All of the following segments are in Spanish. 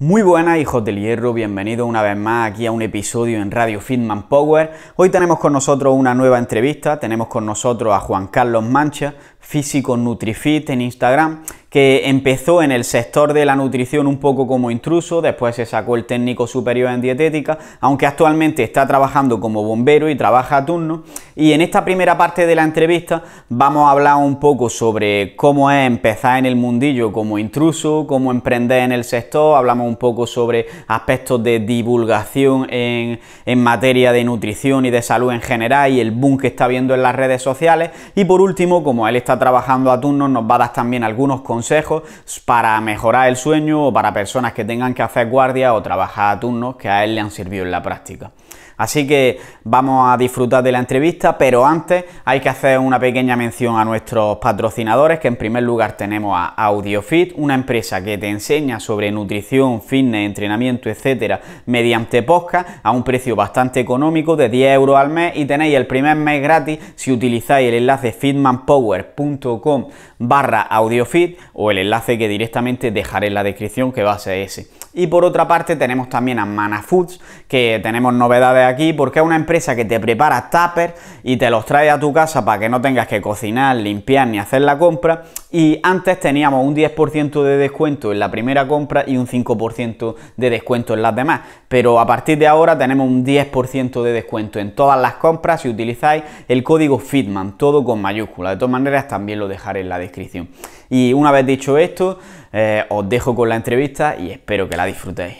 Muy buenas hijos del hierro, bienvenidos una vez más aquí a un episodio en Radio Fitman Power. Hoy tenemos con nosotros una nueva entrevista, tenemos con nosotros a Juan Carlos Mancha, físico Nutrifit en Instagram, que empezó en el sector de la nutrición un poco como intruso, después se sacó el técnico superior en dietética, aunque actualmente está trabajando como bombero y trabaja a turno. Y en esta primera parte de la entrevista vamos a hablar un poco sobre cómo es empezar en el mundillo como intruso, cómo emprender en el sector, hablamos un poco sobre aspectos de divulgación en, en materia de nutrición y de salud en general y el boom que está viendo en las redes sociales. Y por último, como él está trabajando a turno, nos va a dar también algunos consejos para mejorar el sueño o para personas que tengan que hacer guardia o trabajar a turnos que a él le han servido en la práctica. Así que vamos a disfrutar de la entrevista, pero antes hay que hacer una pequeña mención a nuestros patrocinadores, que en primer lugar tenemos a AudioFit, una empresa que te enseña sobre nutrición, fitness, entrenamiento, etcétera, mediante podcast a un precio bastante económico de 10 euros al mes y tenéis el primer mes gratis si utilizáis el enlace fitmanpower.com barra AudioFit o el enlace que directamente dejaré en la descripción que va a ser ese. Y por otra parte tenemos también a Mana Foods, que tenemos novedades aquí porque es una empresa que te prepara tupper y te los trae a tu casa para que no tengas que cocinar, limpiar ni hacer la compra. Y antes teníamos un 10% de descuento en la primera compra y un 5% de descuento en las demás. Pero a partir de ahora tenemos un 10% de descuento en todas las compras si utilizáis el código FITMAN, todo con mayúscula. De todas maneras también lo dejaré en la descripción. Y una vez dicho esto, eh, os dejo con la entrevista y espero que la disfrutéis.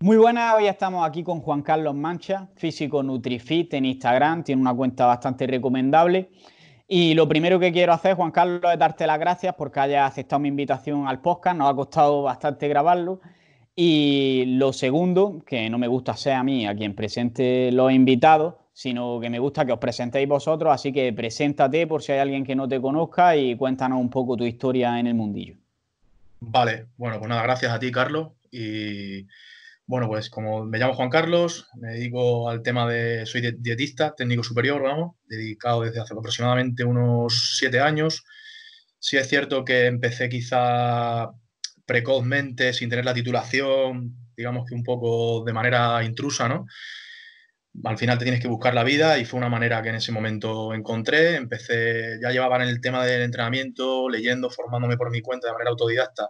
Muy buenas, hoy estamos aquí con Juan Carlos Mancha, físico Nutrifit en Instagram, tiene una cuenta bastante recomendable. Y lo primero que quiero hacer, Juan Carlos, es darte las gracias porque hayas aceptado mi invitación al podcast. Nos ha costado bastante grabarlo. Y lo segundo, que no me gusta ser a mí a quien presente los invitados, sino que me gusta que os presentéis vosotros. Así que preséntate por si hay alguien que no te conozca y cuéntanos un poco tu historia en el mundillo. Vale, bueno, pues nada, gracias a ti, Carlos. Y bueno, pues como me llamo Juan Carlos, me dedico al tema de, soy dietista, técnico superior, vamos, dedicado desde hace aproximadamente unos siete años. Sí es cierto que empecé quizá precozmente, sin tener la titulación, digamos que un poco de manera intrusa, ¿no? Al final te tienes que buscar la vida y fue una manera que en ese momento encontré. Empecé, ya llevaba en el tema del entrenamiento, leyendo, formándome por mi cuenta de manera autodidacta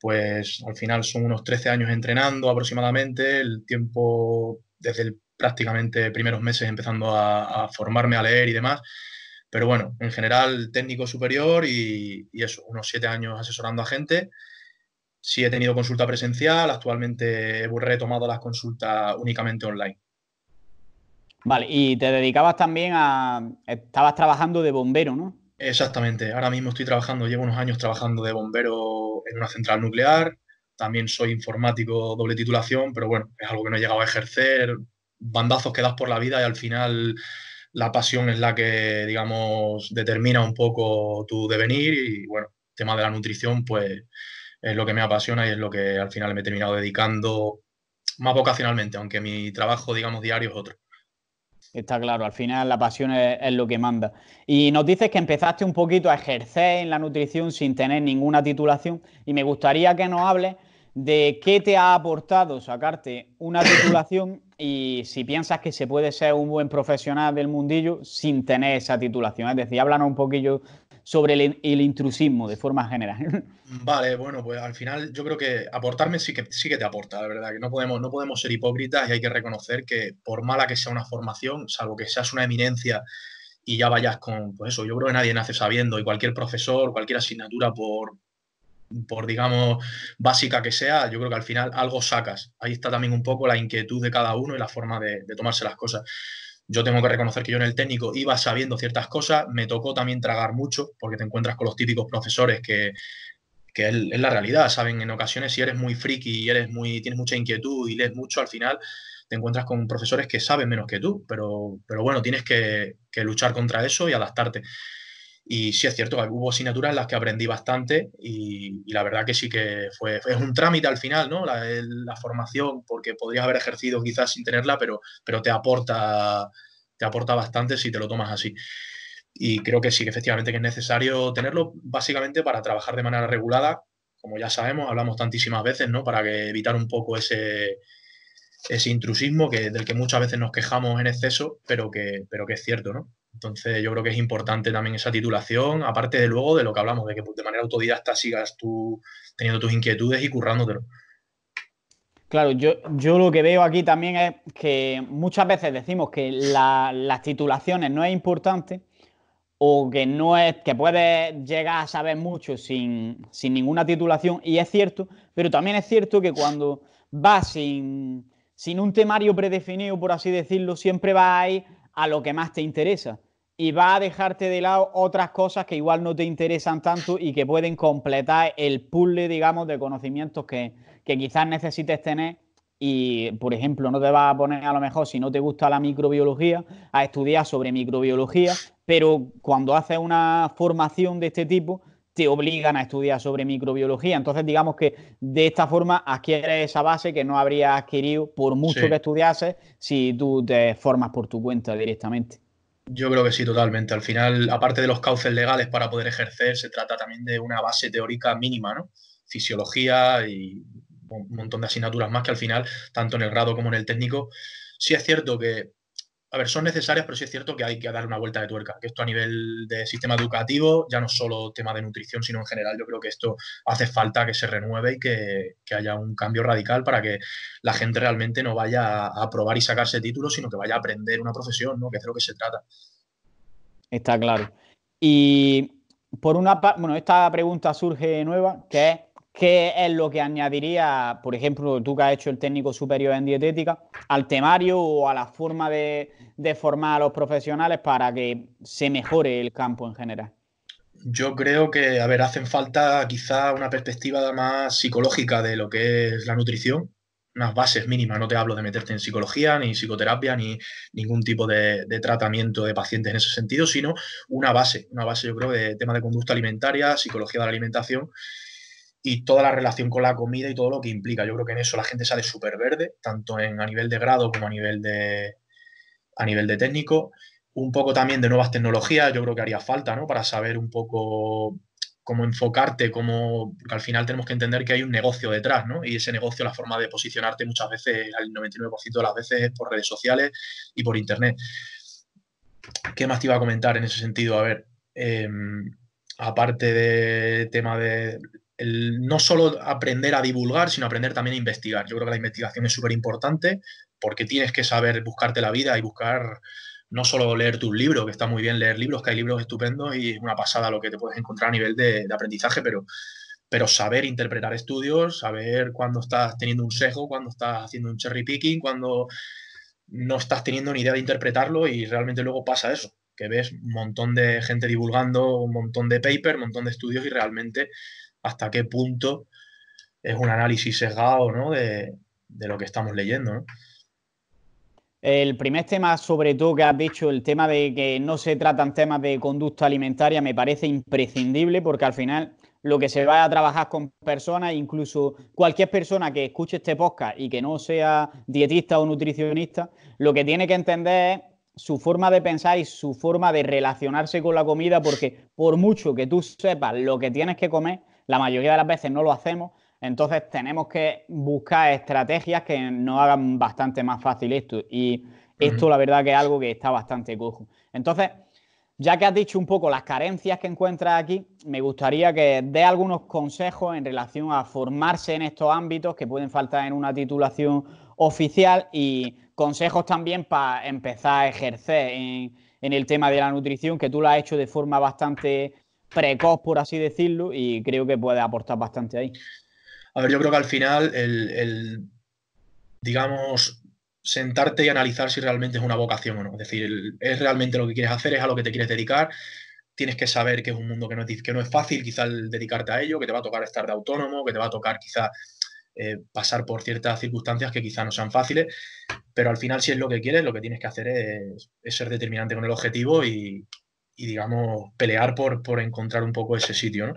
pues al final son unos 13 años entrenando aproximadamente, el tiempo desde el, prácticamente primeros meses empezando a, formarme a leer y demás. Pero bueno, en general técnico superior y, y eso, unos 7 años asesorando a gente. Sí he tenido consulta presencial, actualmente he retomado las consultas únicamente online. Vale, y te dedicabas también a... Estabas trabajando de bombero, ¿no? Exactamente. Ahora mismo estoy trabajando, llevo unos años trabajando de bombero en una central nuclear. También soy informático doble titulación, pero bueno, es algo que no he llegado a ejercer. Bandazos que das por la vida y al final la pasión es la que, digamos, determina un poco tu devenir. Y bueno, el tema de la nutrición, pues es lo que me apasiona y es lo que al final me he terminado dedicando más vocacionalmente, aunque mi trabajo, digamos, diario es otro. Está claro, al final la pasión es, lo que manda. Y nos dices que empezaste un poquito a ejercer en la nutrición sin tener ninguna titulación y me gustaría que nos hables de qué te ha aportado sacarte una titulación y si piensas que se puede ser un buen profesional del mundillo sin tener esa titulación. Es decir, háblanos un poquillo sobre el, intrusismo de forma general. Vale, bueno, pues al final yo creo que aportarme sí que, sí que te aporta, la verdad, que no podemos, no podemos ser hipócritas y hay que reconocer que por mala que sea una formación, salvo que seas una eminencia y ya vayas con pues eso, yo creo que nadie nace sabiendo y cualquier profesor, cualquier asignatura por, por digamos básica que sea, yo creo que al final algo sacas. Ahí está también un poco la inquietud de cada uno y la forma de tomarse las cosas yo tengo que reconocer que yo en el técnico iba sabiendo ciertas cosas, me tocó también tragar mucho, porque te encuentras con los típicos profesores que, que es, la realidad, ¿saben? En ocasiones si eres muy friki y eres muy, tienes mucha inquietud y lees mucho, al final te encuentras con profesores que saben menos que tú, pero, pero bueno, tienes que, que luchar contra eso y adaptarte. Y sí es cierto que hubo asignaturas en las que aprendí bastante y, la verdad que sí que fue, es un trámite al final, ¿no? La, formación, porque podrías haber ejercido quizás sin tenerla, pero, pero te, aporta, te aporta bastante si te lo tomas así. Y creo que sí, que efectivamente que es necesario tenerlo básicamente para trabajar de manera regulada, como ya sabemos, hablamos tantísimas veces, ¿no? Para evitar un poco ese, ese intrusismo que, del que muchas veces nos quejamos en exceso, pero que, pero que es cierto, ¿no? Entonces yo creo que es importante también esa titulación, aparte de luego de lo que hablamos, de que pues, de manera autodidacta sigas tú teniendo tus inquietudes y currándotelo. Claro, yo, lo que veo aquí también es que muchas veces decimos que las titulaciones no es importante o que no es que puedes llegar a saber mucho sin, ninguna titulación y es cierto, pero también es cierto que cuando vas sin, sin un temario predefinido, por así decirlo, siempre vas a ir a lo que más te interesa y va a dejarte de lado otras cosas que igual no te interesan tanto y que pueden completar el puzzle, digamos, de conocimientos que, quizás necesites tener y, por ejemplo, no te vas a poner a lo mejor, si no te gusta la microbiología, a estudiar sobre microbiología, pero cuando haces una formación de este tipo, te obligan a estudiar sobre microbiología. Entonces, digamos que de esta forma adquieres esa base que no habrías adquirido por mucho que estudiases si tú te formas por tu cuenta directamente. Yo creo que sí, totalmente. Al final, aparte de los cauces legales para poder ejercer, se trata también de una base teórica mínima, ¿no? Fisiología y un montón de asignaturas más que al final, tanto en el grado como en el técnico, sí es cierto que a ver, son necesarias, pero sí es cierto que hay que dar una vuelta de tuerca. Que esto a nivel de sistema educativo, ya no solo tema de nutrición, sino en general, yo creo que esto hace falta que se renueve y que, haya un cambio radical para que la gente realmente no vaya a, aprobar probar y sacarse títulos, sino que vaya a aprender una profesión, ¿no? Que es de lo que se trata. Está claro. Y por una parte, bueno, esta pregunta surge nueva, que es ¿Qué es lo que añadiría, por ejemplo, tú que has hecho el técnico superior en dietética, al temario o a la forma de, formar a los profesionales para que se mejore el campo en general? Yo creo que, a ver, hacen falta quizá una perspectiva más psicológica de lo que es la nutrición, unas bases mínimas, no te hablo de meterte en psicología, ni psicoterapia, ni ningún tipo de, de tratamiento de pacientes en ese sentido, sino una base, una base yo creo de tema de conducta alimentaria, psicología de la alimentación y toda la relación con la comida y todo lo que implica. Yo creo que en eso la gente sale súper verde, tanto en, a nivel de grado como a nivel de, a nivel de técnico. Un poco también de nuevas tecnologías, yo creo que haría falta, ¿no? Para saber un poco cómo enfocarte, cómo, porque al final tenemos que entender que hay un negocio detrás, ¿no? Y ese negocio, la forma de posicionarte muchas veces, al 99% de las veces, es por redes sociales y por Internet. ¿Qué más te iba a comentar en ese sentido? A ver, em, aparte de tema de no solo aprender a divulgar, sino aprender también a investigar. Yo creo que la investigación es súper importante porque tienes que saber buscarte la vida y buscar no solo leer tus libros, que está muy bien leer libros, que hay libros estupendos y es una pasada lo que te puedes encontrar a nivel de, aprendizaje, pero, pero saber interpretar estudios, saber cuándo estás teniendo un sesgo, cuándo estás haciendo un cherry picking, cuándo no estás teniendo ni idea de interpretarlo y realmente luego pasa eso, que ves un montón de gente divulgando, un montón de paper, un montón de estudios y realmente hasta qué punto es un análisis sesgado ¿no? de, lo que estamos leyendo. El primer tema, sobre todo, que has dicho, el tema de que no se tratan temas de conducta alimentaria, me parece imprescindible porque al final lo que se va a trabajar con personas, incluso cualquier persona que escuche este podcast y que no sea dietista o nutricionista, lo que tiene que entender es su forma de pensar y su forma de relacionarse con la comida, porque por mucho que tú sepas lo que tienes que comer, la mayoría de las veces no lo hacemos. Entonces tenemos que buscar estrategias que nos hagan bastante más fácil esto. Y esto la verdad que es algo que está bastante cojo. Entonces, ya que has dicho un poco las carencias que encuentras aquí, me gustaría que dé algunos consejos en relación a formarse en estos ámbitos que pueden faltar en una titulación oficial y consejos también para empezar a ejercer en, en el tema de la nutrición, que tú lo has hecho de forma bastante precoz, por así decirlo, y creo que puede aportar bastante ahí. A ver, yo creo que al final el, digamos, sentarte y analizar si realmente es una vocación o no. Es decir, es realmente lo que quieres hacer, es a lo que te quieres dedicar. Tienes que saber que es un mundo que no es, que no es fácil, quizá el dedicarte a ello, que te va a tocar estar de autónomo, que te va a tocar quizá eh, pasar por ciertas circunstancias que quizá no sean fáciles, pero al final si es lo que quieres, lo que tienes que hacer es ser determinante con el objetivo y, y digamos, pelear por, encontrar un poco ese sitio.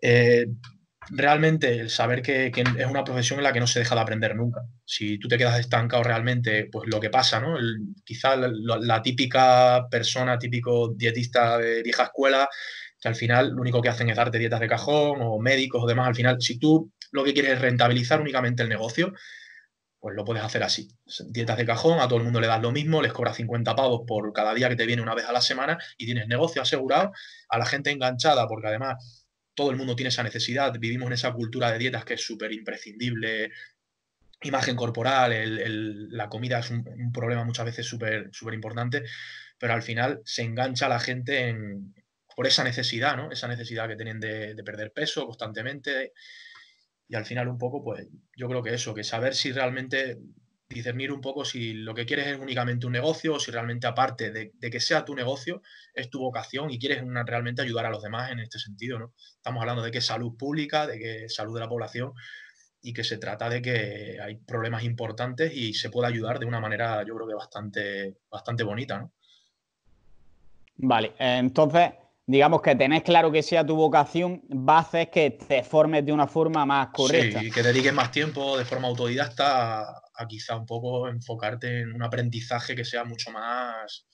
Eh, realmente el saber que, es una profesión en la que no se deja de aprender nunca. Si tú te quedas estancado realmente, pues lo que pasa, ¿no? quizá la, típica persona, típico dietista de vieja escuela, que al final lo único que hacen es darte dietas de cajón o médicos o demás, al final, si tú lo que quieres es rentabilizar únicamente el negocio, pues lo puedes hacer así. Dietas de cajón, a todo el mundo le das lo mismo, les cobras 50 pavos por cada día que te viene una vez a la semana y tienes negocio asegurado, a la gente enganchada, porque además todo el mundo tiene esa necesidad, vivimos en esa cultura de dietas que es súper imprescindible, imagen corporal, la comida es un, problema muchas veces súper importante, pero al final se engancha a la gente por esa necesidad, ¿no? Esa necesidad que tienen de perder peso constantemente. Y al final un poco, pues yo creo que eso, que saber si realmente discernir un poco si lo que quieres es únicamente un negocio o si realmente aparte de, que sea tu negocio es tu vocación y quieres realmente ayudar a los demás en este sentido, ¿no? Estamos hablando de que es salud pública, de que salud de la población y que se trata de que hay problemas importantes y se puede ayudar de una manera yo creo que bastante, bastante bonita, ¿no? Vale, entonces digamos que tenés claro que sea tu vocación, va a hacer que te formes de una forma más correcta. Sí, que dediques más tiempo de forma autodidacta a, quizá un poco enfocarte en un aprendizaje que sea mucho más,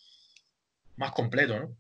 más completo, ¿no?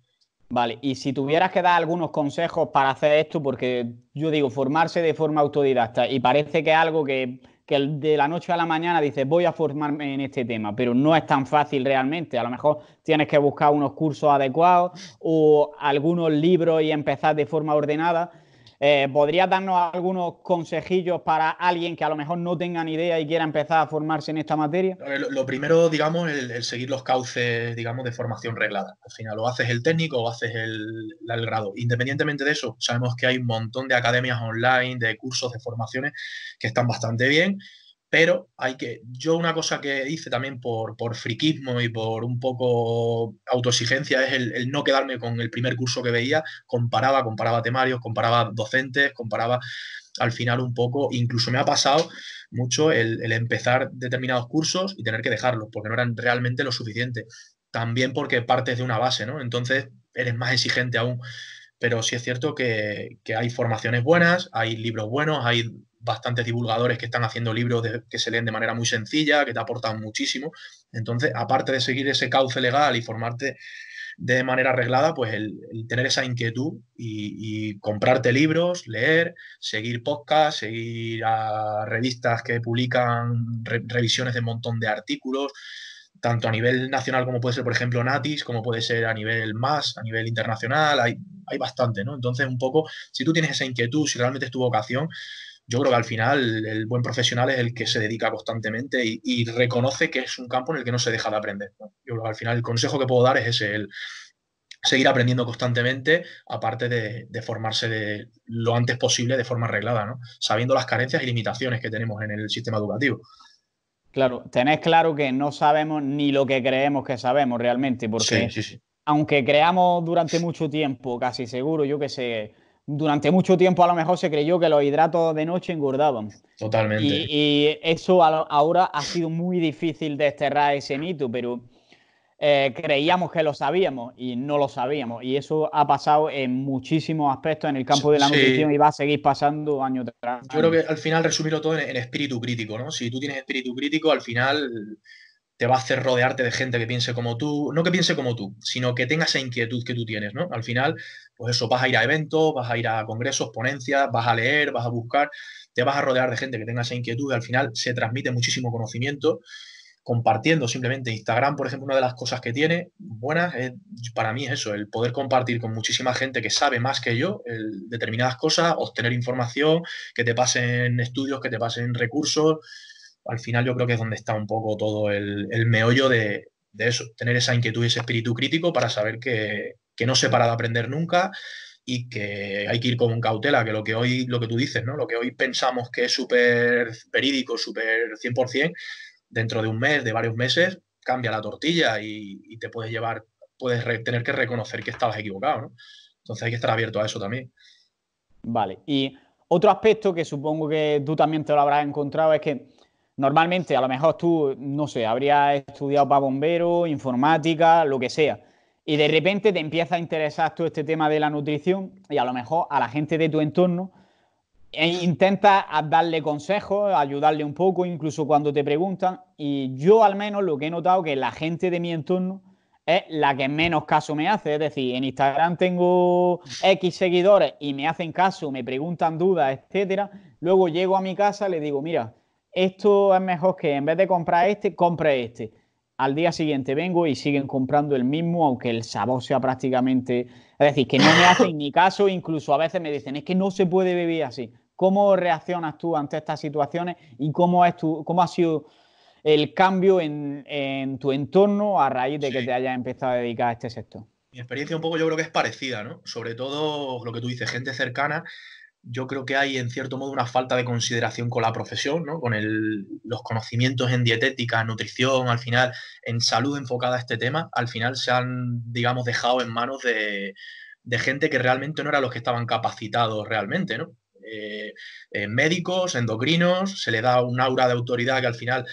Vale, y si tuvieras que dar algunos consejos para hacer esto, porque yo digo, formarse de forma autodidacta, y parece que es algo que que de la noche a la mañana dices voy a formarme en este tema, pero no es tan fácil realmente. A lo mejor tienes que buscar unos cursos adecuados o algunos libros y empezar de forma ordenada, eh, ¿Podrías darnos algunos consejillos para alguien que a lo mejor no tenga ni idea y quiera empezar a formarse en esta materia? Lo, primero, digamos, el, seguir los cauces, digamos, de formación reglada. Al final, o haces el técnico o haces el grado. Independientemente de eso, sabemos que hay un montón de academias online, de cursos, de formaciones que están bastante bien pero hay que, yo una cosa que hice también por, friquismo y por un poco autoexigencia es el, no quedarme con el primer curso que veía, comparaba, comparaba temarios, comparaba docentes, comparaba al final un poco, incluso me ha pasado mucho el, empezar determinados cursos y tener que dejarlos porque no eran realmente lo suficiente. También porque partes de una base, ¿no? Entonces eres más exigente aún pero sí es cierto que, hay formaciones buenas, hay libros buenos, hay bastantes divulgadores que están haciendo libros que se leen de manera muy sencilla, que te aportan muchísimo. Entonces, aparte de seguir ese cauce legal y formarte de manera arreglada, pues el, tener esa inquietud y, comprarte libros, leer, seguir podcasts, seguir a revistas que publican revisiones de un montón de artículos, tanto a nivel nacional como puede ser, por ejemplo, Natis, como puede ser a nivel más, a nivel internacional, hay, hay bastante, ¿no? Entonces, un poco, si tú tienes esa inquietud, si realmente es tu vocación, yo creo que al final el buen profesional es el que se dedica constantemente y, reconoce que es un campo en el que no se deja de aprender. Yo creo que al final el consejo que puedo dar es ese, el seguir aprendiendo constantemente, aparte de, formarse lo antes posible de forma arreglada, ¿no? sabiendo las carencias y limitaciones que tenemos en el sistema educativo. Claro, tenés claro que no sabemos ni lo que creemos que sabemos realmente, porque aunque creamos durante mucho tiempo, casi seguro, yo que sé, durante mucho tiempo a lo mejor se creyó que los hidratos de noche engordaban. Totalmente. Y, eso ahora ha sido muy difícil desterrar ese mito, pero eh, creíamos que lo sabíamos y no lo sabíamos. Y eso ha pasado en muchísimos aspectos en el campo de la nutrición y va a seguir pasando año tras año. Yo creo que al final resumirlo todo en espíritu crítico, ¿no? Si tú tienes espíritu crítico, al final te va a hacer rodearte de gente que piense como tú, no que piense como tú, sino que tenga esa inquietud que tú tienes, ¿no? Al final, pues eso, vas a ir a eventos, vas a ir a congresos, ponencias, vas a leer, vas a buscar, te vas a rodear de gente que tenga esa inquietud y al final se transmite muchísimo conocimiento compartiendo simplemente Instagram, por ejemplo, una de las cosas que tiene buenas para mí es eso, el poder compartir con muchísima gente que sabe más que yo determinadas cosas, obtener información, que te pasen estudios, que te pasen recursos, al final yo creo que es donde está un poco todo el, meollo de, eso, tener esa inquietud y ese espíritu crítico para saber que, no se para de aprender nunca y que hay que ir con cautela, que lo que hoy, lo que tú dices, ¿no? Lo que hoy pensamos que es súper verídico, súper 100%, dentro de un mes, de varios meses, cambia la tortilla y, te puedes llevar, puedes tener que reconocer que estabas equivocado, Entonces hay que estar abierto a eso también. Vale, y otro aspecto que supongo que tú también te lo habrás encontrado es que Normalmente, a lo mejor tú, no sé, habrías estudiado para bombero, informática, lo que sea. Y de repente te empieza a interesar todo este tema de la nutrición y a lo mejor a la gente de tu entorno e intenta darle consejos, ayudarle un poco, incluso cuando te preguntan. Y yo al menos lo que he notado que la gente de mi entorno es la que menos caso me hace. Es decir, en Instagram tengo X seguidores y me hacen caso, me preguntan dudas, etcétera. Luego llego a mi casa, le digo, mira, esto es mejor que en vez de comprar este, compre este. Al día siguiente vengo y siguen comprando el mismo, aunque el sabor sea prácticamente... Es decir, que no me hacen ni caso, incluso a veces me dicen, es que no se puede vivir así. ¿Cómo reaccionas tú ante estas situaciones y cómo, es tu, cómo ha sido el cambio en, tu entorno a raíz de que te hayas empezado a dedicar a este sector? Mi experiencia un poco yo creo que es parecida, ¿no? Sobre todo lo que tú dices, gente cercana yo creo que hay en cierto modo una falta de consideración con la profesión, ¿no? con los conocimientos en dietética, nutrición, al final en salud enfocada a este tema, al final se han, digamos, dejado en manos de, gente que realmente no eran los que estaban capacitados realmente, ¿no? Eh, médicos, endocrinos, se le da un aura de autoridad que al final,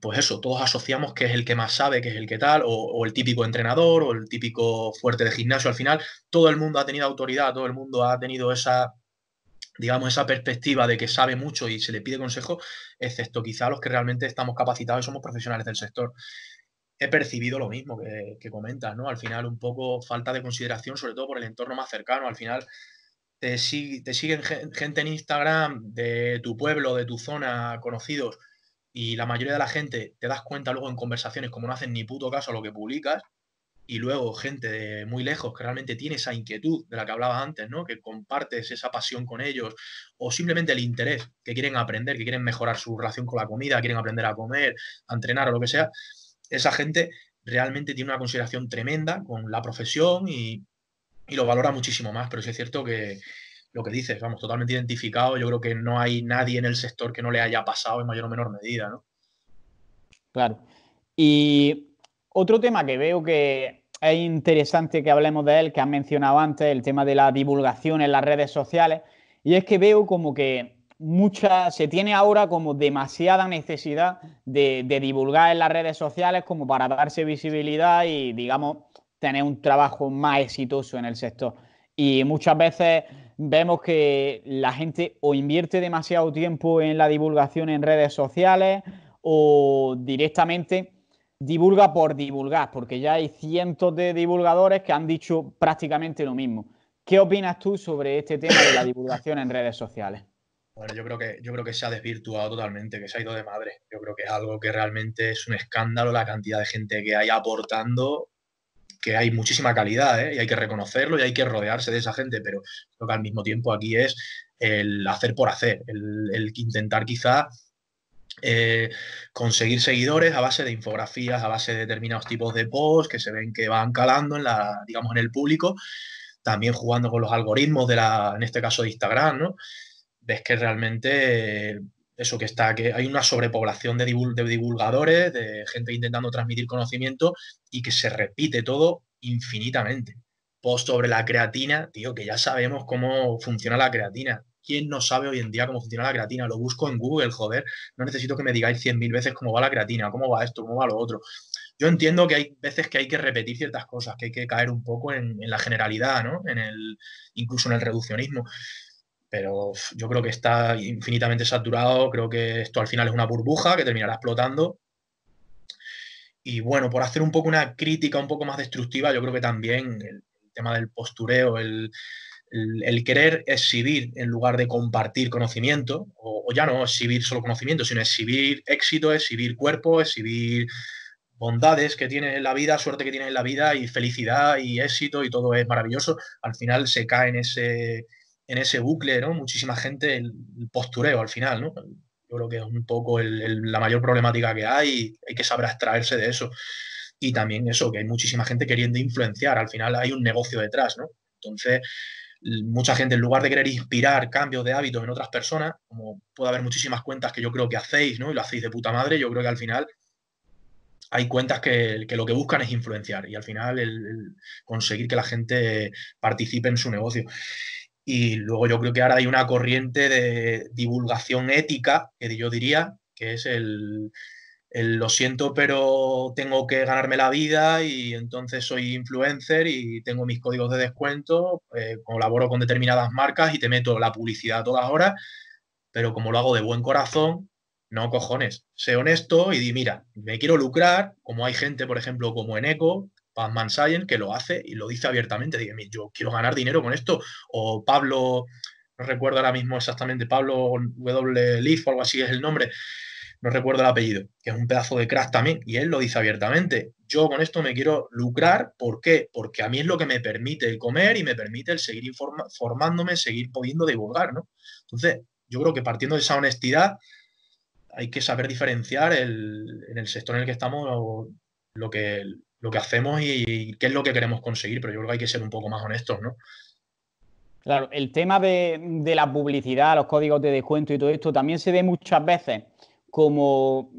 pues eso, todos asociamos que es el que más sabe, que es el que tal, o el típico entrenador, o el típico fuerte de gimnasio, al final todo el mundo ha tenido autoridad, todo el mundo ha tenido esa digamos, esa perspectiva de que sabe mucho y se le pide consejo, excepto quizá los que realmente estamos capacitados y somos profesionales del sector. He percibido lo mismo que, que comentas, ¿no? Al final, un poco falta de consideración, sobre todo por el entorno más cercano. Al final, te, te siguen gente en Instagram de tu pueblo, de tu zona, conocidos, y la mayoría de la gente te das cuenta luego en conversaciones como no hacen ni puto caso a lo que publicas, y luego gente de muy lejos que realmente tiene esa inquietud de la que hablabas antes, ¿no? Que compartes esa pasión con ellos o simplemente el interés, que quieren aprender, que quieren mejorar su relación con la comida, quieren aprender a comer, a entrenar o lo que sea, esa gente realmente tiene una consideración tremenda con la profesión y, lo valora muchísimo más, pero sí es cierto que lo que dices, vamos, totalmente identificado, yo creo que no hay nadie en el sector que no le haya pasado en mayor o menor medida, ¿no? Claro. Y otro tema que veo que es interesante que hablemos de él, que has mencionado antes, el tema de la divulgación en las redes sociales. Y es que veo como que mucha, se tiene ahora como demasiada necesidad de, de, divulgar en las redes sociales como para darse visibilidad y, digamos, tener un trabajo más exitoso en el sector. Y muchas veces vemos que la gente o invierte demasiado tiempo en la divulgación en redes sociales o directamente divulga por divulgar, porque ya hay cientos de divulgadores que han dicho prácticamente lo mismo. ¿Qué opinas tú sobre este tema de la divulgación en redes sociales? Bueno, yo creo que yo creo que se ha desvirtuado totalmente, que se ha ido de madre. Yo creo que es algo que realmente es un escándalo la cantidad de gente que hay aportando, que hay muchísima calidad, ¿eh? y hay que reconocerlo y hay que rodearse de esa gente, pero creo que al mismo tiempo aquí es el hacer por hacer, el, el intentar quizá eh, conseguir seguidores a base de infografías, a base de determinados tipos de posts que se ven que van calando en la, digamos, en el público, también jugando con los algoritmos de la, en este caso de Instagram, ¿no? Ves que realmente eh, eso que está, que hay una sobrepoblación de, de divulgadores, de gente intentando transmitir conocimiento y que se repite todo infinitamente. Post sobre la creatina, tío, que ya sabemos cómo funciona la creatina ¿Quién no sabe hoy en día cómo funciona la creatina? Lo busco en Google, joder. No necesito que me digáis 100.000 veces cómo va la creatina, cómo va esto, cómo va lo otro. Yo entiendo que hay veces que hay que repetir ciertas cosas, que hay que caer un poco en, la generalidad, ¿no? En el, incluso en el reduccionismo pero yo creo que está infinitamente saturado, creo que esto al final es una burbuja que terminará explotando. Y bueno, por hacer un poco una crítica un poco más destructiva, yo creo que también el tema del postureo, el, el, querer exhibir en lugar de compartir conocimiento, o, ya no exhibir solo conocimiento, sino exhibir éxito, exhibir cuerpo, exhibir bondades que tiene en la vida, suerte que tiene en la vida y felicidad y éxito y todo es maravilloso, al final se cae en ese, en ese bucle, ¿no? Muchísima gente, el, postureo al final, ¿no? Yo creo que es un poco la mayor problemática que hay y hay que saber extraerse de eso. Y también eso, que hay muchísima gente queriendo influenciar, al final hay un negocio detrás, ¿no? Entonces, mucha gente, en lugar de querer inspirar cambios de hábitos en otras personas, como puede haber muchísimas cuentas que yo creo que hacéis, ¿no? Y lo hacéis de puta madre, yo creo que al final hay cuentas que, lo que buscan es influenciar y al final conseguir que la gente participe en su negocio. Y luego yo creo que ahora hay una corriente de divulgación ética, que yo diría, que es el, lo siento, pero tengo que ganarme la vida y entonces soy influencer y tengo mis códigos de descuento, eh, colaboro con determinadas marcas y te meto la publicidad a todas horas, pero como lo hago de buen corazón, no cojones, sé honesto y di, mira, me quiero lucrar, como hay gente, por ejemplo, como en Eco, Batman Science, que lo hace y lo dice abiertamente, dice, yo quiero ganar dinero con esto, o Pablo, no recuerdo ahora mismo exactamente, Pablo W. Leaf o algo así es el nombre, no recuerdo el apellido, que es un pedazo de crack también, y él lo dice abiertamente, yo con esto me quiero lucrar, ¿por qué? Porque a mí es lo que me permite el comer y me permite el seguir formándome, seguir pudiendo divulgar, ¿no? Entonces, yo creo que partiendo de esa honestidad, hay que saber diferenciar el, en el sector en el que estamos lo que, lo que hacemos y, y qué es lo que queremos conseguir, pero yo creo que hay que ser un poco más honestos, ¿no? Claro, el tema de, de, la publicidad, los códigos de descuento y todo esto también se ve muchas veces como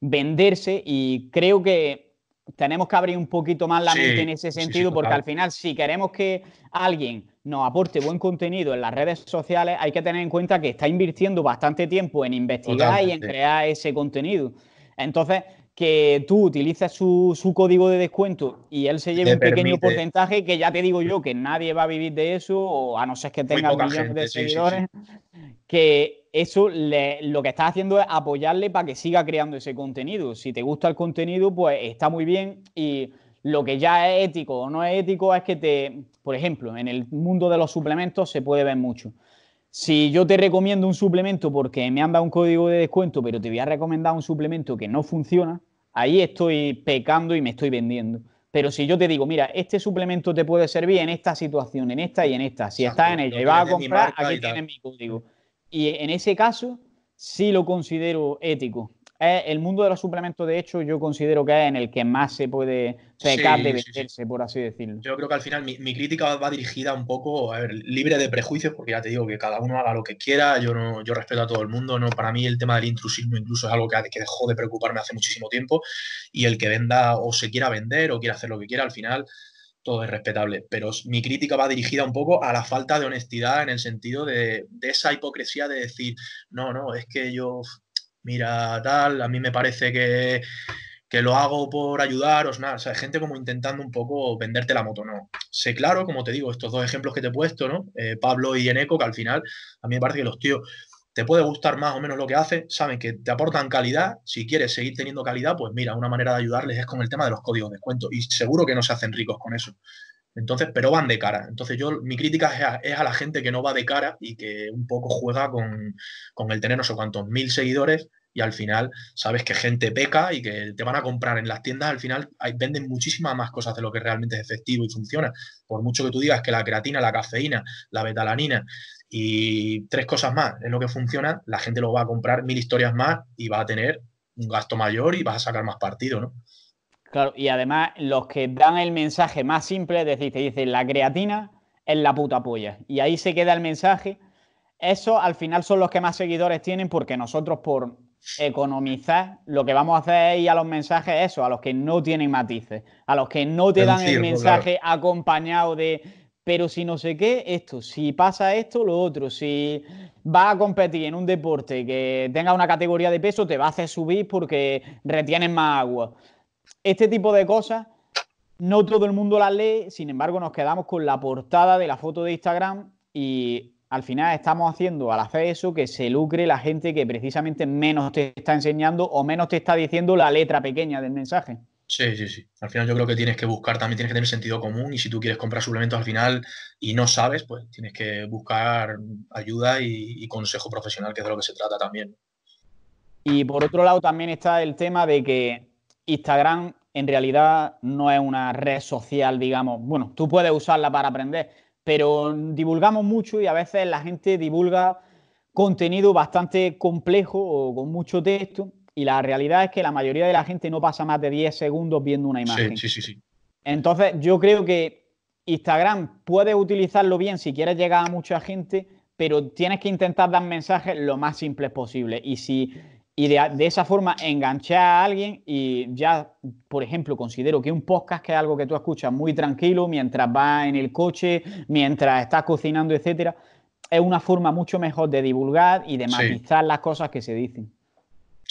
venderse y creo que tenemos que abrir un poquito más la mente en ese sentido porque al final si queremos que alguien nos aporte buen contenido en las redes sociales hay que tener en cuenta que está invirtiendo bastante tiempo en investigar y en crear ese contenido. Entonces, que tú utilices su, código de descuento y él se lleve un pequeño porcentaje, que ya te digo yo que nadie va a vivir de eso, o a no ser que tenga millones de seguidores, que eso le, lo que estás haciendo es apoyarle para que siga creando ese contenido. Si te gusta el contenido, pues está muy bien y lo que ya es ético o no es ético es que te, por ejemplo, en el mundo de los suplementos se puede ver mucho. Si yo te recomiendo un suplemento porque me han dado un código de descuento, pero te voy a recomendar un suplemento que no funciona, ahí estoy pecando y me estoy vendiendo. Pero si yo te digo, mira, este suplemento te puede servir en esta situación, en esta y en esta. Si estás en ella y vas a comprar, aquí tienes mi código. Y en ese caso sí lo considero ético. el mundo de los suplementos, de hecho, yo considero que es en el que más se puede pecar de venderse, por así decirlo. Yo creo que al final mi, crítica va dirigida un poco, a ver, libre de prejuicios, porque ya te digo que cada uno haga lo que quiera, yo no, yo respeto a todo el mundo, no, para mí el tema del intrusismo incluso es algo que, que dejó de preocuparme hace muchísimo tiempo, y el que venda o se quiera vender o quiera hacer lo que quiera, al final todo es respetable, pero mi crítica va dirigida un poco a la falta de honestidad en el sentido de, esa hipocresía de decir, no, no, es que yo, mira, tal, a mí me parece que, lo hago por ayudaros, nada, o sea, gente como intentando un poco venderte la moto, no. Sé claro, como te digo, estos dos ejemplos que te he puesto, ¿no? Eh, Pablo y Eneco, que al final, a mí me parece que los tíos te puede gustar más o menos lo que hace, saben que te aportan calidad, si quieres seguir teniendo calidad, pues mira, una manera de ayudarles es con el tema de los códigos de descuento y seguro que no se hacen ricos con eso. Entonces, pero van de cara. Entonces, yo, mi crítica es a, la gente que no va de cara y que un poco juega con, el tener no sé cuántos mil seguidores y al final sabes que gente peca y que te van a comprar en las tiendas. Al final venden muchísimas más cosas de lo que realmente es efectivo y funciona. Por mucho que tú digas que la creatina, la cafeína, la betalanina y tres cosas más, es lo que funciona, la gente lo va a comprar mil historias más y va a tener un gasto mayor y vas a sacar más partido, ¿no? Claro, y además los que dan el mensaje más simple, es decir, te dicen la creatina es la puta polla. Y ahí se queda el mensaje. Eso al final son los que más seguidores tienen porque nosotros por economizar, lo que vamos a hacer es ir a los mensajes, eso, a los que no tienen matices, a los que no te dan el pues, mensaje acompañado de pero si no sé qué, esto, si pasa esto, lo otro, si va a competir en un deporte que tenga una categoría de peso, te va a hacer subir porque retienes más agua. Este tipo de cosas no todo el mundo las lee, sin embargo nos quedamos con la portada de la foto de Instagram y al final estamos haciendo al hacer eso que se lucre la gente que precisamente menos te está enseñando o menos te está diciendo la letra pequeña del mensaje. Sí, sí, sí. Al final yo creo que tienes que buscar, también tienes que tener sentido común y si tú quieres comprar suplementos al final y no sabes, pues tienes que buscar ayuda y, consejo profesional, que es de lo que se trata también. Y por otro lado también está el tema de que Instagram en realidad no es una red social, digamos, bueno, tú puedes usarla para aprender, pero divulgamos mucho y a veces la gente divulga contenido bastante complejo o con mucho texto y la realidad es que la mayoría de la gente no pasa más de 10 segundos viendo una imagen. Sí, sí, sí. Entonces, yo creo que Instagram puede utilizarlo bien si quieres llegar a mucha gente, pero tienes que intentar dar mensajes lo más simples posible. Y si de, esa forma enganchar a alguien y ya, por ejemplo, considero que un podcast que es algo que tú escuchas muy tranquilo mientras vas en el coche, mientras estás cocinando, etcétera, es una forma mucho mejor de divulgar y de matizar las cosas que se dicen.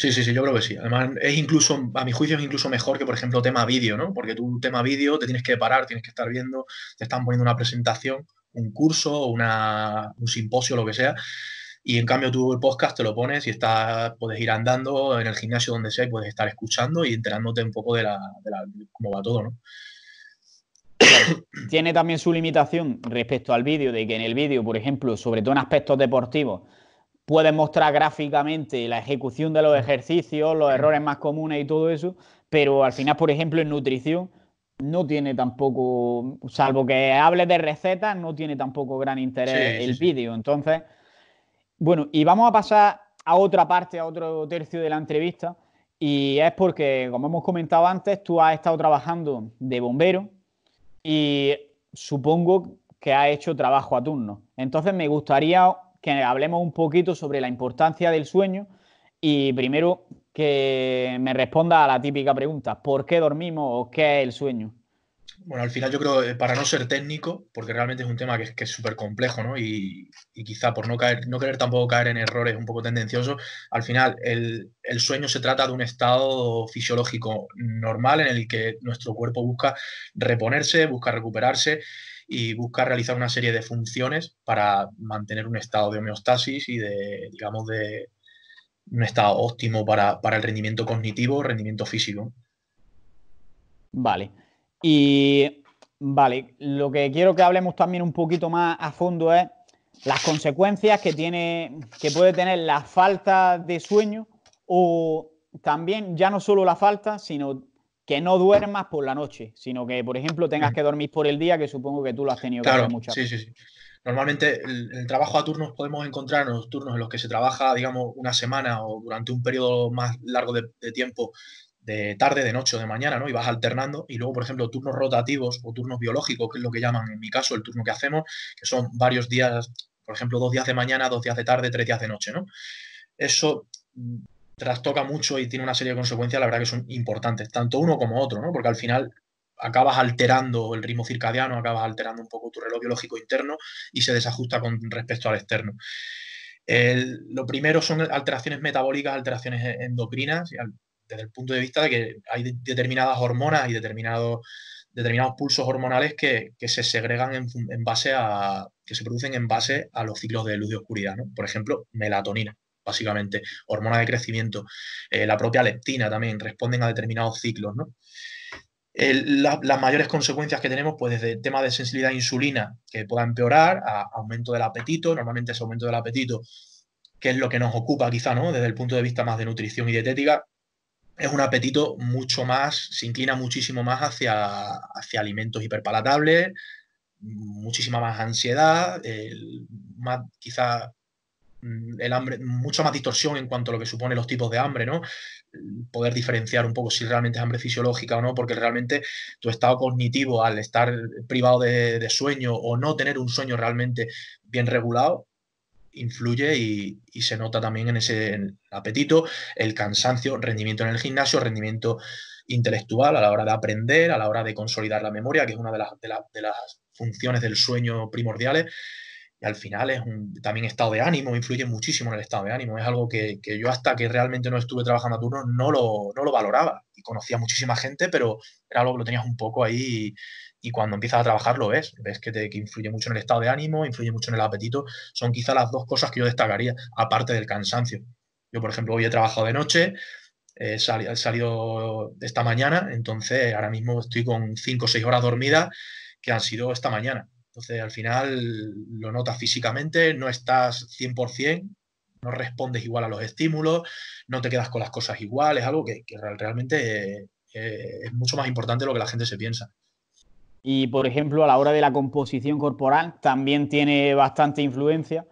Sí, sí, sí, yo creo que sí. Además, es incluso, a mi juicio, es incluso mejor que, por ejemplo, tema vídeo, ¿no? Porque tú, tema vídeo, te tienes que parar, tienes que estar viendo, te están poniendo una presentación, un curso, un simposio, lo que sea. Y en cambio, tú el podcast te lo pones y está, puedes ir andando en el gimnasio donde sea y puedes estar escuchando y enterándote un poco de, la, de cómo va todo, ¿no? Tiene también su limitación respecto al vídeo, de que en el vídeo, por ejemplo, sobre todo en aspectos deportivos, puedes mostrar gráficamente la ejecución de los ejercicios, los errores más comunes y todo eso, pero al final, por ejemplo, en nutrición no tiene tampoco, salvo que hables de recetas, no tiene tampoco gran interés el vídeo. Entonces, bueno, y vamos a pasar a otra parte, a otro tercio de la entrevista, y es porque, como hemos comentado antes, tú has estado trabajando de bombero y supongo que has hecho trabajo a turno. Entonces, me gustaría que hablemos un poquito sobre la importancia del sueño y primero que me responda a la típica pregunta, ¿por qué dormimos o qué es el sueño? Bueno, al final yo creo, eh, para no ser técnico, porque realmente es un tema que, es súper complejo, ¿no? Y, quizá por no, caer, no querer tampoco caer en errores un poco tendenciosos, al final el, el, sueño se trata de un estado fisiológico normal en el que nuestro cuerpo busca reponerse, busca recuperarse y busca realizar una serie de funciones para mantener un estado de homeostasis y de, digamos, de un estado óptimo para, el rendimiento cognitivo, rendimiento físico. Vale. Y vale, lo que quiero que hablemos también un poquito más a fondo es las consecuencias que tiene, que puede tener la falta de sueño o también ya no solo la falta, sino que no duermas por la noche, sino que, por ejemplo, tengas que dormir por el día, que supongo que tú lo has tenido claro, sí, Sí, sí. Normalmente el trabajo a turnos podemos encontrarnos turnos en los que se trabaja, digamos, una semana o durante un periodo más largo de, de tiempo de tarde, de noche o de mañana, ¿no? Y vas alternando. Y luego, por ejemplo, turnos rotativos o turnos biológicos, que es lo que llaman en mi caso el turno que hacemos, que son varios días, por ejemplo, dos días de mañana, dos días de tarde, tres días de noche, ¿no? Eso trastoca mucho y tiene una serie de consecuencias, la verdad que son importantes, tanto uno como otro, ¿no? Porque al final acabas alterando el ritmo circadiano, acabas alterando un poco tu reloj biológico interno y se desajusta con respecto al externo. lo primero son alteraciones metabólicas, alteraciones e-, endocrinas, desde el punto de vista de que hay determinadas hormonas y determinados, determinados pulsos hormonales que, se segregan en, base a, que se producen en base a los ciclos de luz y oscuridad, Por ejemplo, melatonina básicamente, hormona de crecimiento, eh, la propia leptina también, responden a determinados ciclos, las mayores consecuencias que tenemos, pues desde el tema de sensibilidad a insulina, que pueda empeorar, a aumento del apetito, normalmente ese aumento del apetito, que es lo que nos ocupa quizá, ¿no? Desde el punto de vista más de nutrición y dietética, es un apetito mucho más, se inclina muchísimo más hacia, hacia alimentos hiperpalatables, muchísima más ansiedad, quizá Mm, el hambre, mucha más distorsión en cuanto a lo que supone los tipos de hambre, ¿no? Mm, poder diferenciar un poco si realmente es hambre fisiológica o no, porque realmente tu estado cognitivo al estar privado de, sueño o no tener un sueño realmente bien regulado, influye y, se nota también en ese apetito, el cansancio, rendimiento en el gimnasio, rendimiento intelectual a la hora de aprender, a la hora de consolidar la memoria, que es una de las, de las funciones del sueño primordiales y al final es un, también estado de ánimo, influye muchísimo en el estado de ánimo. Es algo que, yo hasta que realmente no estuve trabajando a turno no lo, no lo valoraba. Y conocía muchísima gente, pero era algo que lo tenías un poco ahí y, cuando empiezas a trabajar lo ves. Ves que, te, influye mucho en el estado de ánimo, influye mucho en el apetito. Son quizá las dos cosas que yo destacaría, aparte del cansancio. Yo, por ejemplo, hoy he trabajado de noche, he salido esta mañana, entonces ahora mismo estoy con cinco o seis horas dormidas que han sido esta mañana entonces, al final lo notas físicamente, no estás 100%, no respondes igual a los estímulos, no te quedas con las cosas iguales, algo que, realmente eh, es mucho más importante de lo que la gente se piensa. Y, por ejemplo, a la hora de la composición corporal también tiene bastante influencia.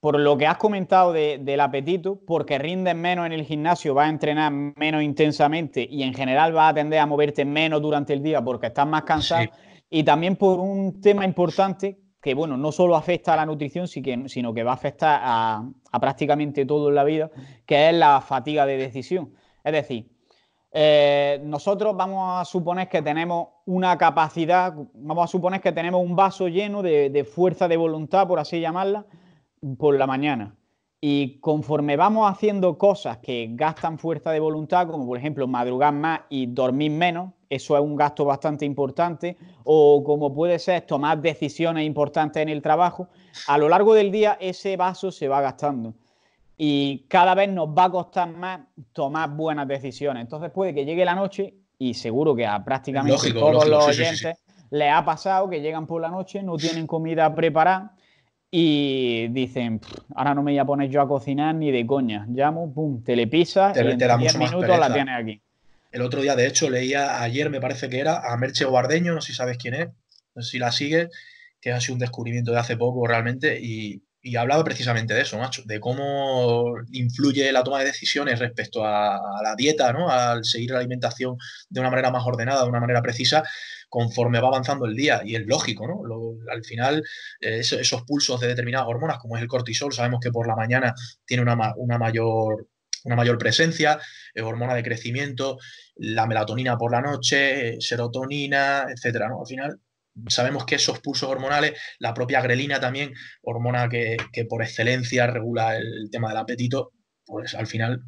Por lo que has comentado del apetito, porque rindes menos en el gimnasio, vas a entrenar menos intensamente y en general vas a tender a moverte menos durante el día porque estás más cansado. Y también por un tema importante que, bueno, no solo afecta a la nutrición, sino que va a afectar a, prácticamente todo en la vida, que es la fatiga de decisión. Es decir, eh, nosotros vamos a suponer que tenemos una capacidad, vamos a suponer que tenemos un vaso lleno de, de fuerza de voluntad, por así llamarla, por la mañana. Y conforme vamos haciendo cosas que gastan fuerza de voluntad, como por ejemplo madrugar más y dormir menos, eso es un gasto bastante importante, o como puede ser tomar decisiones importantes en el trabajo, a lo largo del día ese vaso se va gastando y cada vez nos va a costar más tomar buenas decisiones. Entonces puede que llegue la noche y seguro que a prácticamente todos los oyentes les ha pasado que llegan por la noche, no tienen comida preparada y dicen, ahora no me voy a poner yo a cocinar ni de coña. Llamo, pum, te le y en 10 minutos la tienes aquí. El otro día, de hecho, leía ayer, me parece que era, a Merche Guardeño, no sé si sabes quién es, no sé si la sigues, que ha sido un descubrimiento de hace poco realmente, y, hablaba precisamente de eso, macho, de cómo influye la toma de decisiones respecto a, la dieta, ¿no? Al seguir la alimentación de una manera más ordenada, de una manera precisa, conforme va avanzando el día. Y es lógico, ¿no? al final, eh, esos, pulsos de determinadas hormonas, como es el cortisol, sabemos que por la mañana tiene una mayor una mayor presencia, eh, hormona de crecimiento, la melatonina por la noche, eh, serotonina, etcétera. ¿no? Al final, sabemos que esos pulsos hormonales, la propia grelina también, hormona que, por excelencia regula el tema del apetito, pues al final,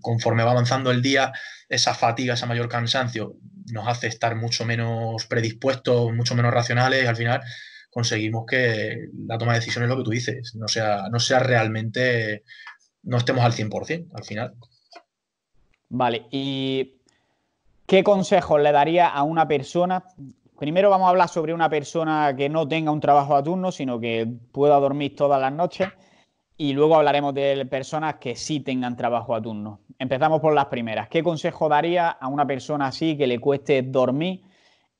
conforme va avanzando el día, esa fatiga, ese mayor cansancio, nos hace estar mucho menos predispuestos, mucho menos racionales, y al final conseguimos que la toma de decisiones, lo que tú dices, no sea, no sea realmente no estemos al 100% al final. Vale, ¿y qué consejos le daría a una persona? Primero vamos a hablar sobre una persona que no tenga un trabajo a turno, sino que pueda dormir todas las noches. Y luego hablaremos de personas que sí tengan trabajo a turno. Empezamos por las primeras. ¿Qué consejo daría a una persona así que le cueste dormir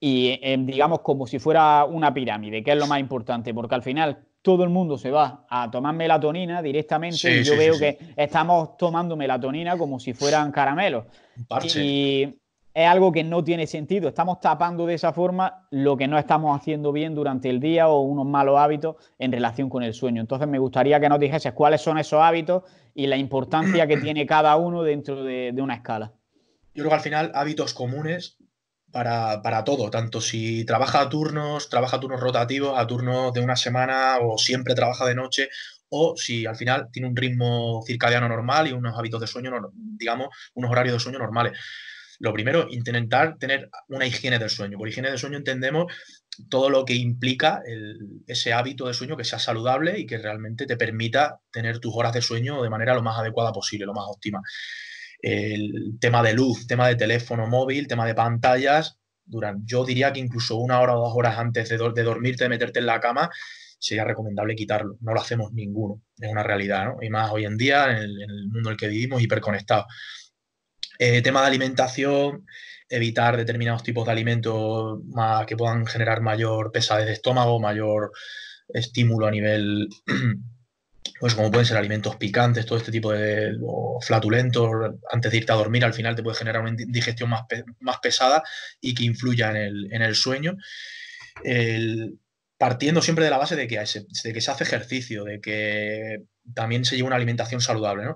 y eh, digamos como si fuera una pirámide, que es lo más importante, porque al final todo el mundo se va a tomar melatonina directamente y yo veo que estamos tomando melatonina como si fueran caramelos. Y es algo que no tiene sentido. Estamos tapando de esa forma lo que no estamos haciendo bien durante el día o unos malos hábitos en relación con el sueño. Entonces me gustaría que nos dijese cuáles son esos hábitos y la importancia que tiene cada uno dentro de, de una escala. Yo creo que al final hábitos comunes para, todo, tanto si trabaja a turnos, trabaja a turnos rotativos, a turnos de una semana o siempre trabaja de noche, o si al final tiene un ritmo circadiano normal y unos hábitos de sueño, digamos, unos horarios de sueño normales. Lo primero, intentar tener una higiene del sueño. Por higiene del sueño entendemos todo lo que implica ese hábito de sueño que sea saludable y que realmente te permita tener tus horas de sueño de manera lo más adecuada posible, lo más óptima el tema de luz, tema de teléfono móvil, tema de pantallas, durante, yo diría que incluso una hora o dos horas antes de, dormirte, de meterte en la cama, sería recomendable quitarlo. No lo hacemos ninguno, es una realidad, ¿no? Y más hoy en día, en el, mundo en el que vivimos, hiperconectado. Eh, tema de alimentación, evitar determinados tipos de alimentos que puedan generar mayor pesadez de estómago, mayor estímulo a nivel pues como pueden ser alimentos picantes, todo este tipo de flatulentos, antes de irte a dormir, al final te puede generar una digestión más, más pesada y que influya en el, sueño. partiendo siempre de la base de que, se, de que se hace ejercicio, de que también se lleva una alimentación saludable,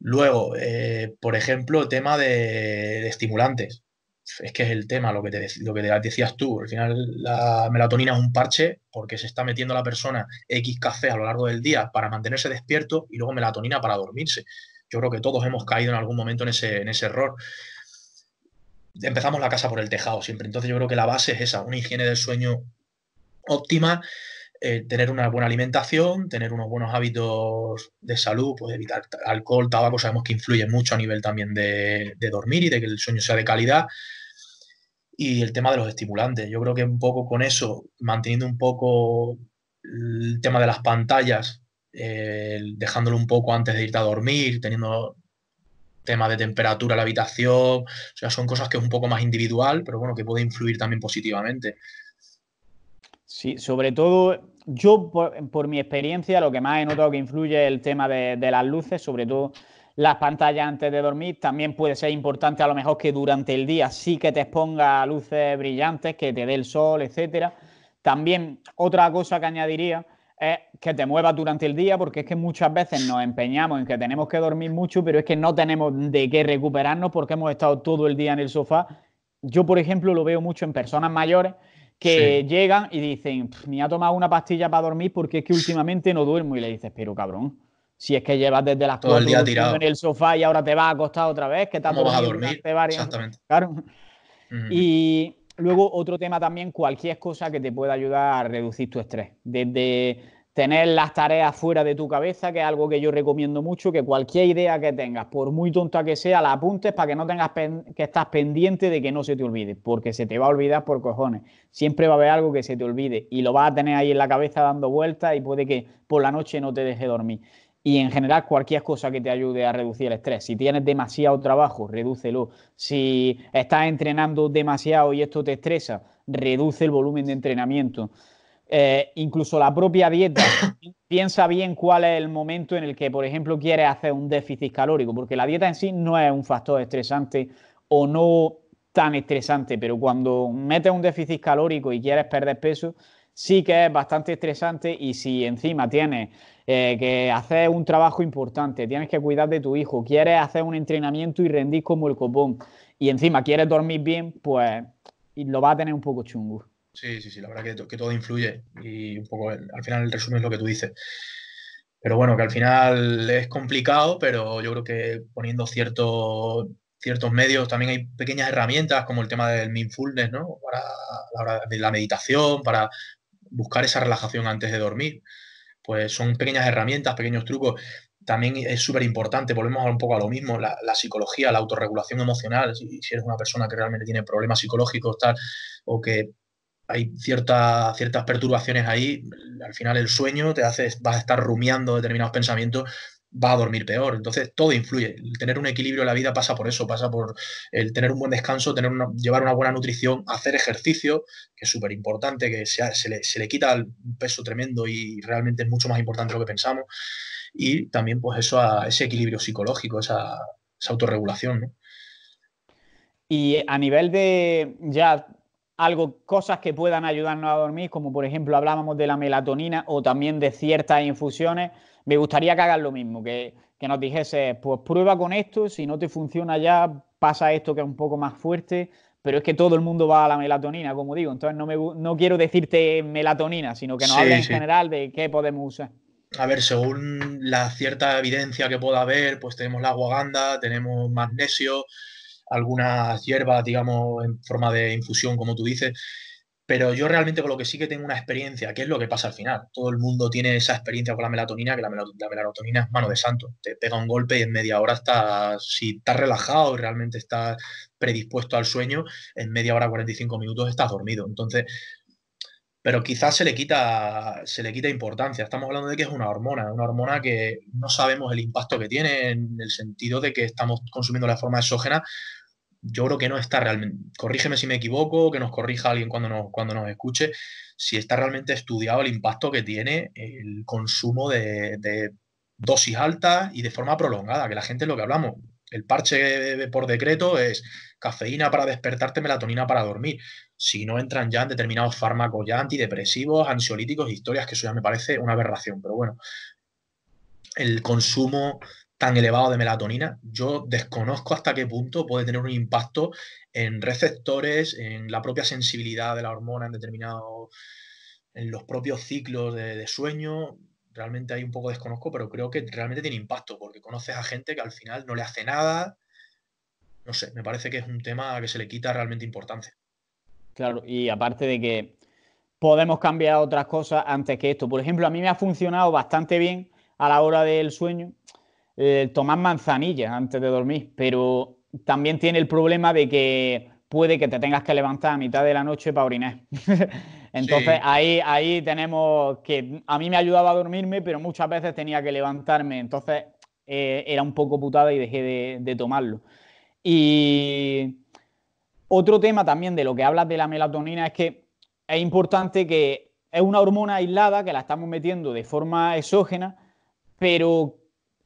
Luego, eh, por ejemplo, el tema de estimulantes es que es el tema, lo que, te, decías tú. Al final, la melatonina es un parche porque se está metiendo la persona X café a lo largo del día para mantenerse despierto y luego melatonina para dormirse. Yo creo que todos hemos caído en algún momento en ese, en ese error. Empezamos la casa por el tejado siempre. Entonces, yo creo que la base es esa: una higiene del sueño óptima, eh, tener una buena alimentación, tener unos buenos hábitos de salud, pues evitar alcohol, tabaco, sabemos que influye mucho a nivel también de, dormir y de que el sueño sea de calidad. Y el tema de los estimulantes. Yo creo que un poco con eso, manteniendo un poco el tema de las pantallas, eh, dejándolo un poco antes de irte a dormir, teniendo tema de temperatura, la habitación, o sea, son cosas que es un poco más individual, pero bueno, que puede influir también positivamente. Sí, sobre todo yo, por, mi experiencia, lo que más he notado que influye es el tema de, las luces, sobre todo las pantallas antes de dormir. También puede ser importante a lo mejor que durante el día sí que te exponga luces brillantes, que te dé el sol, etcétera. También otra cosa que añadiría es que te muevas durante el día, porque es que muchas veces nos empeñamos en que tenemos que dormir mucho, pero es que no tenemos de qué recuperarnos porque hemos estado todo el día en el sofá. Yo, por ejemplo, lo veo mucho en personas mayores que llegan y dicen, me ha tomado una pastilla para dormir porque es que últimamente no duermo. Y le dices, pero cabrón, si es que llevas desde las Todo en el sofá y ahora te vas a acostar otra vez, que tanto vas a dormir? Exactamente. Claro. Y luego otro tema también, cualquier cosa que te pueda ayudar a reducir tu estrés. Desde tener las tareas fuera de tu cabeza, que es algo que yo recomiendo mucho, que cualquier idea que tengas, por muy tonta que sea, la apuntes para que no tengas que estás pendiente de que no se te olvide, porque se te va a olvidar por cojones. Siempre va a haber algo que se te olvide y lo vas a tener ahí en la cabeza dando vueltas y puede que por la noche no te deje dormir. Y en general cualquier cosa que te ayude a reducir el estrés. Si tienes demasiado trabajo, redúcelo. Si estás entrenando demasiado y esto te estresa, reduce el volumen de entrenamiento. Eh, incluso la propia dieta piensa bien cuál es el momento en el que, por ejemplo, quieres hacer un déficit calórico, porque la dieta en sí no es un factor estresante o no tan estresante, pero cuando metes un déficit calórico y quieres perder peso, sí que es bastante estresante y si encima tienes eh, que hacer un trabajo importante, tienes que cuidar de tu hijo, quieres hacer un entrenamiento y rendir como el copón y encima quieres dormir bien, pues lo va a tener un poco chungo. Sí, sí, sí, la verdad que, todo influye y un poco al final el resumen es lo que tú dices. Pero bueno, que al final es complicado, pero yo creo que poniendo ciertos ciertos medios, también hay pequeñas herramientas como el tema del mindfulness, ¿no? Para la meditación, para buscar esa relajación antes de dormir. Pues son pequeñas herramientas, pequeños trucos. También es súper importante, volvemos un poco a lo mismo, la, psicología, la autorregulación emocional. Si, si, eres una persona que realmente tiene problemas psicológicos, tal, o que hay ciertas perturbaciones ahí. Al final el sueño te hace, vas a estar rumiando determinados pensamientos, vas a dormir peor. Entonces todo influye. El tener un equilibrio en la vida pasa por eso, pasa por el tener un buen descanso, tener llevar una buena nutrición, hacer ejercicio, que es súper importante, que se, le, quita el peso tremendo y realmente es mucho más importante de lo que pensamos. Y también pues eso, ese equilibrio psicológico, esa, autorregulación. Y a nivel de ya algo, cosas que puedan ayudarnos a dormir, como por ejemplo hablábamos de la melatonina o también de ciertas infusiones, me gustaría que hagas lo mismo, que, nos dijese, pues prueba con esto, si no te funciona ya, pasa esto que es un poco más fuerte, pero es que todo el mundo va a la melatonina, como digo, entonces no, me, no quiero decirte melatonina, sino que nos hable en general de qué podemos usar. A ver, según la cierta evidencia que pueda haber, pues tenemos la guaganda, tenemos magnesio, algunas hierbas, digamos, en forma de infusión, como tú dices. Pero yo realmente con lo que sí que tengo una experiencia, que es lo que pasa al final. Todo el mundo tiene esa experiencia con la melatonina, que la, melatonina es mano de santo. Te pega un golpe y en media hora estás, si estás relajado y realmente estás predispuesto al sueño, en media hora, 45 minutos estás dormido. Entonces, pero quizás se le, quita, se le quita importancia. Estamos hablando de que es una hormona, una hormona que no sabemos el impacto que tiene en el sentido de que estamos consumiendo la forma exógena. Yo creo que no está realmente, corrígeme si me equivoco, que nos corrija alguien cuando nos, cuando nos escuche, si está realmente estudiado el impacto que tiene el consumo de, de dosis altas y de forma prolongada, que la gente es lo que hablamos. El parche por decreto es cafeína para despertarte, melatonina para dormir. Si no entran ya en determinados fármacos, ya antidepresivos, ansiolíticos, historias, que eso ya me parece una aberración. Pero bueno, el consumo tan elevado de melatonina, yo desconozco hasta qué punto puede tener un impacto en receptores, en la propia sensibilidad de la hormona en determinados, en los propios ciclos de, de sueño realmente hay un poco desconozco, pero creo que realmente tiene impacto, porque conoces a gente que al final no le hace nada, no sé, me parece que es un tema que se le quita realmente importancia. Claro, y aparte de que podemos cambiar otras cosas antes que esto. Por ejemplo, a mí me ha funcionado bastante bien a la hora del sueño tomar manzanilla antes de dormir, pero también tiene el problema de que puede que te tengas que levantar a mitad de la noche para orinar. Entonces ahí, ahí tenemos que a mí me ayudaba a dormirme, pero muchas veces tenía que levantarme. Entonces eh, era un poco putada y dejé de tomarlo. Y otro tema también de lo que hablas de la melatonina es que es importante que es una hormona aislada que la estamos metiendo de forma exógena, pero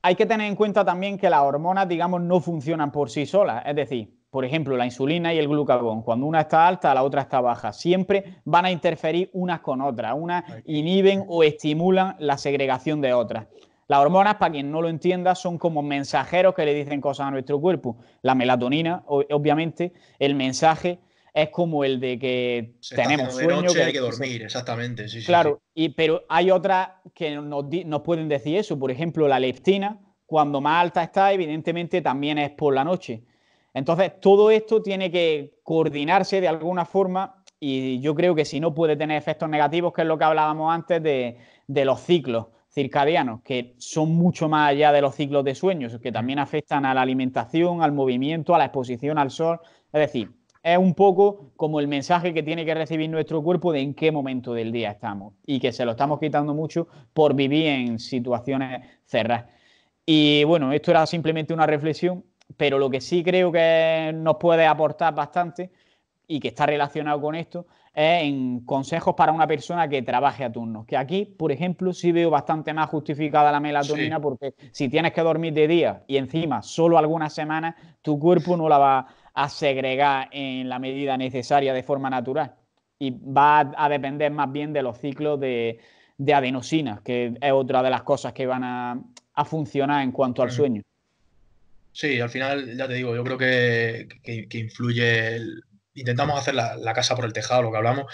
hay que tener en cuenta también que las hormonas, digamos, no funcionan por sí solas. Es decir, por ejemplo, la insulina y el glucagón, cuando una está alta, la otra está baja, siempre van a interferir unas con otras, unas inhiben o estimulan la segregación de otras. Las hormonas, para quien no lo entienda, son como mensajeros que le dicen cosas a nuestro cuerpo. La melatonina, obviamente, el mensaje es como el de que tenemos de sueño. Noche, que, hay que dormir, exactamente. claro, Y, pero hay otras que nos, pueden decir eso. Por ejemplo, la leptina, cuando más alta está, evidentemente también es por la noche. Entonces, todo esto tiene que coordinarse de alguna forma y yo creo que si no puede tener efectos negativos, que es lo que hablábamos antes de los ciclos circadianos, que son mucho más allá de los ciclos de sueños, que también afectan a la alimentación, al movimiento, a la exposición al sol. Es decir, es un poco como el mensaje que tiene que recibir nuestro cuerpo de en qué momento del día estamos y que se lo estamos quitando mucho por vivir en situaciones cerradas. Y bueno, esto era simplemente una reflexión, pero lo que sí creo que nos puede aportar bastante y que está relacionado con esto en consejos para una persona que trabaje a turnos. Que aquí, por ejemplo, sí veo bastante más justificada la melatonina porque si tienes que dormir de día y encima solo algunas semanas, tu cuerpo no la va a segregar en la medida necesaria de forma natural. Y va a depender más bien de los ciclos de, adenosina, adenosinas, que es otra de las cosas que van a, funcionar en cuanto al sueño. Sí, al final, ya te digo, yo creo que, que influye el, intentamos hacer la, casa por el tejado, lo que hablamos,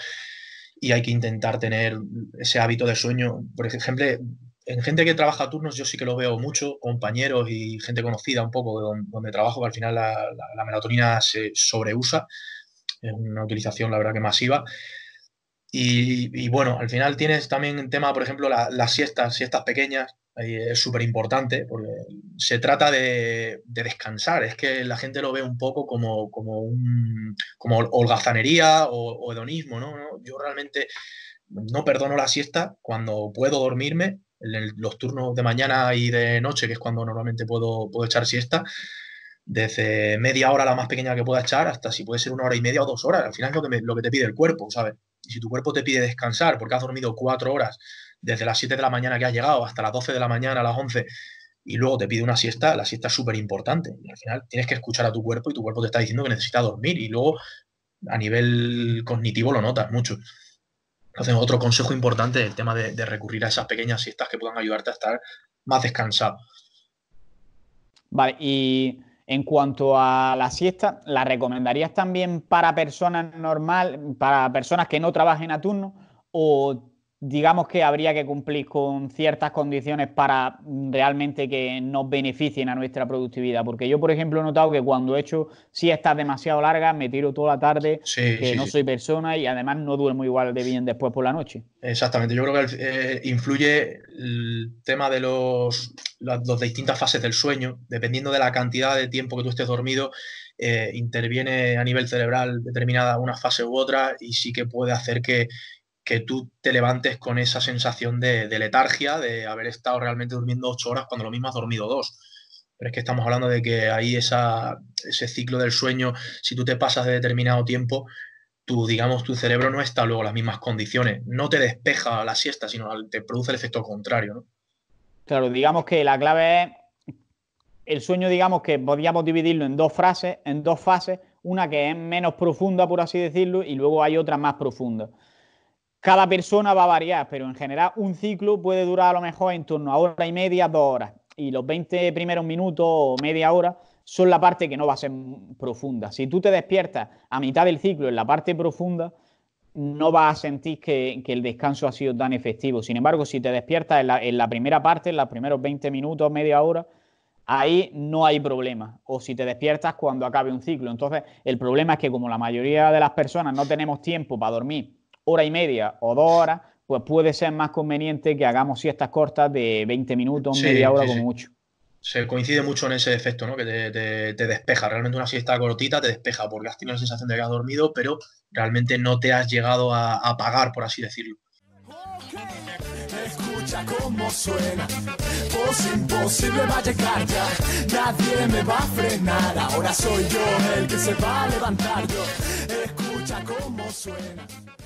y hay que intentar tener ese hábito de sueño. Por ejemplo, en gente que trabaja a turnos yo sí que lo veo mucho, compañeros y gente conocida un poco donde, donde trabajo, que al final la, melatonina se sobreusa, es una utilización la verdad que masiva. Y, bueno, al final tienes también tema, por ejemplo, las siestas, siestas pequeñas, es súper importante porque se trata de, de, descansar. Es que la gente lo ve un poco como, como, un, como holgazanería o, hedonismo, ¿no? Yo realmente no perdono la siesta cuando puedo dormirme en los turnos de mañana y de noche, que es cuando normalmente puedo, puedo echar siesta, desde media hora la más pequeña que pueda echar hasta si puede ser una hora y media o dos horas. Al final es lo que, lo que te pide el cuerpo, ¿sabes? Y si tu cuerpo te pide descansar porque has dormido cuatro horas desde las 7 de la mañana que has llegado hasta las 12 de la mañana, a las 11, y luego te pide una siesta, la siesta es súper importante. Al final tienes que escuchar a tu cuerpo y tu cuerpo te está diciendo que necesita dormir y luego a nivel cognitivo lo notas mucho. Entonces, otro consejo importante es el tema de, recurrir a esas pequeñas siestas que puedan ayudarte a estar más descansado. Vale, y en cuanto a la siesta, ¿la recomendarías también para personas normal, para personas que no trabajen a turno? ¿O digamos que habría que cumplir con ciertas condiciones para realmente que nos beneficien a nuestra productividad. Porque yo, por ejemplo, he notado que cuando he hecho si siestas demasiado larga, me tiro toda la tarde, que no soy persona y además no duermo igual de bien después por la noche. Exactamente, yo creo que eh, influye el tema de los, las, distintas fases del sueño, dependiendo de la cantidad de tiempo que tú estés dormido. Eh, interviene a nivel cerebral determinada una fase u otra y sí que puede hacer que, que tú te levantes con esa sensación de, letargia, de haber estado realmente durmiendo ocho horas cuando lo mismo has dormido dos. Pero es que estamos hablando de que ahí ese ciclo del sueño, si tú te pasas de determinado tiempo, tu, digamos, tu cerebro no está luego en las mismas condiciones. No te despeja la siesta, sino te produce el efecto contrario. Claro, digamos que la clave es el sueño, digamos que podríamos dividirlo en dos frases, en dos fases, una que es menos profunda, por así decirlo, y luego hay otra más profunda. Cada persona va a variar, pero en general un ciclo puede durar a lo mejor en torno a hora y media, dos horas. Y los 20 primeros minutos o media hora son la parte que no va a ser profunda. Si tú te despiertas a mitad del ciclo en la parte profunda, no vas a sentir que, el descanso ha sido tan efectivo. Sin embargo, si te despiertas en la, en la, primera parte, en los primeros 20 minutos, media hora, ahí no hay problema. O si te despiertas cuando acabe un ciclo. Entonces, el problema es que como la mayoría de las personas no tenemos tiempo para dormir hora y media o dos horas, pues puede ser más conveniente que hagamos siestas cortas de 20 minutos, media hora como mucho. Se coincide mucho en ese efecto, ¿no? Que te, despeja. Realmente una siesta cortita te despeja porque has tenido la sensación de que has dormido, pero realmente no te has llegado a, apagar, pagar, por así decirlo. Escucha cómo suena. va Nadie me va a frenar. Ahora soy yo el que se va a levantar. Escucha cómo suena.